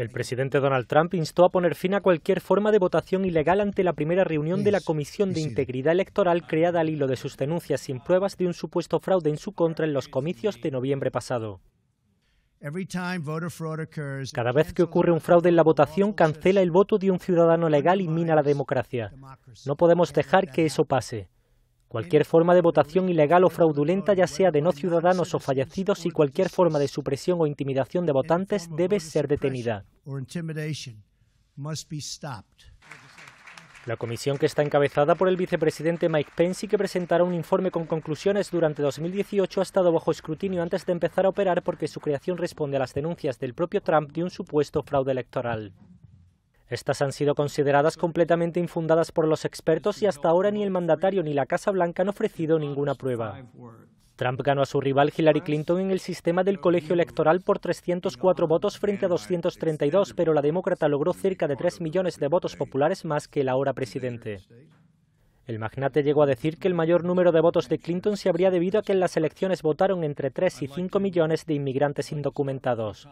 El presidente Donald Trump instó a poner fin a cualquier forma de votación ilegal ante la primera reunión de la Comisión de Integridad Electoral creada al hilo de sus denuncias sin pruebas de un supuesto fraude en su contra en los comicios de noviembre pasado. Cada vez que ocurre un fraude en la votación, cancela el voto de un ciudadano legal y mina la democracia. No podemos dejar que eso pase. Cualquier forma de votación ilegal o fraudulenta, ya sea de no ciudadanos o fallecidos, y cualquier forma de supresión o intimidación de votantes debe ser detenida. La comisión que está encabezada por el vicepresidente Mike Pence y que presentará un informe con conclusiones durante 2018 ha estado bajo escrutinio antes de empezar a operar porque su creación responde a las denuncias del propio Trump de un supuesto fraude electoral. Estas han sido consideradas completamente infundadas por los expertos y hasta ahora ni el mandatario ni la Casa Blanca han ofrecido ninguna prueba. Trump ganó a su rival Hillary Clinton en el sistema del colegio electoral por 304 votos frente a 232, pero la demócrata logró cerca de 3 millones de votos populares más que el ahora presidente. El magnate llegó a decir que el mayor número de votos de Clinton se habría debido a que en las elecciones votaron entre 3 y 5 millones de inmigrantes indocumentados.